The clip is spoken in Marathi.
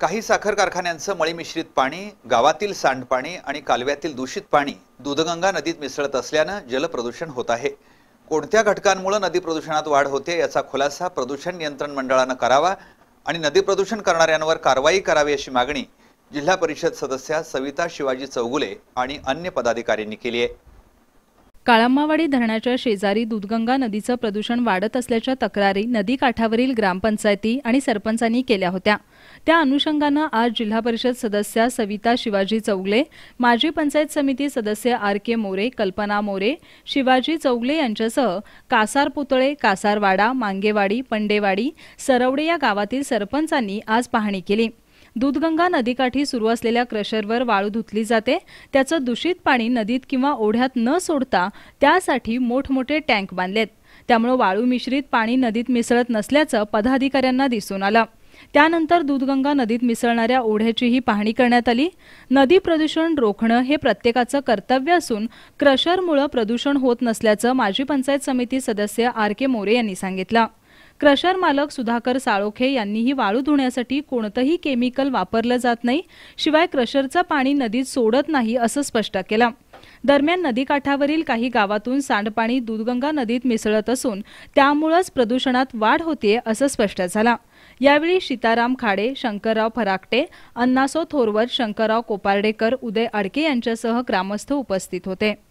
काही साखर कारखान्यांचं मळी मिश्रित पाणी गावातील सांडपाणी आणि कालव्यातील दूषित पाणी दूधगंगा नदीत मिसळत असल्यानं जलप्रदूषण होत आहे कोणत्या घटकांमुळे नदी प्रदूषणात वाढ होते याचा खुलासा प्रदूषण नियंत्रण मंडळानं करावा आणि नदी प्रदूषण करणाऱ्यांवर कारवाई करावी अशी मागणी जिल्हा परिषद सदस्या सविता शिवाजी चौगुले आणि अन्य पदाधिकाऱ्यांनी केली आहे काळंबावाडी धरणाच्या शेजारी दूधगंगा नदीचं प्रदूषण वाढत असल्याच्या तक्रारी नदीकाठावरील ग्रामपंचायती आणि सरपंचांनी केल्या होत्या त्या अनुषंगानं आज जिल्हा परिषद सदस्या सविता शिवाजी चौगले माजी पंचायत समिती सदस्य आर के मोरे कल्पना मोरे शिवाजी चौगले यांच्यासह कासार पुतळे कासारवाडा मांगेवाडी पंडेवाडी सरवडे या गावातील सरपंचांनी आज पाहणी केली दूधगंगा नदीकाठी सुरू असलेल्या क्रशरवर वाळू धुतली जाते त्याचं दूषित पाणी नदीत किंवा ओढ्यात न सोडता त्यासाठी मोठमोठे टँक बांधलेत त्यामुळे वाळू मिश्रित पाणी नदीत मिसळत नसल्याचं पदाधिकाऱ्यांना दिसून आलं त्यानंतर दूधगंगा नदीत मिसळणाऱ्या ओढ्याचीही पाहणी करण्यात आली नदी प्रदूषण रोखणं हे प्रत्येकाचं कर्तव्य असून क्रशरमुळं प्रदूषण होत नसल्याचं माजी पंचायत समिती सदस्य आर के मोरे यांनी सांगितलं क्रशर मालक सुधाकर साळोखे यांनीही वाळू धुण्यासाठी कोणतंही केमिकल वापरलं जात नाही शिवाय क्रशरचं पाणी नदीत सोडत नाही असं स्पष्ट केलं दरम्यान नदीकाठावरील काही गावातून सांडपाणी दूधगंगा नदीत मिसळत असून त्यामुळेच प्रदूषणात वाढ होते असं स्पष्ट झालं यावेळी सीताराम खाडे शंकरराव फराकटे अन्नासो थोरवत शंकरराव कोपार्डेकर उदय अडके यांच्यासह ग्रामस्थ उपस्थित होते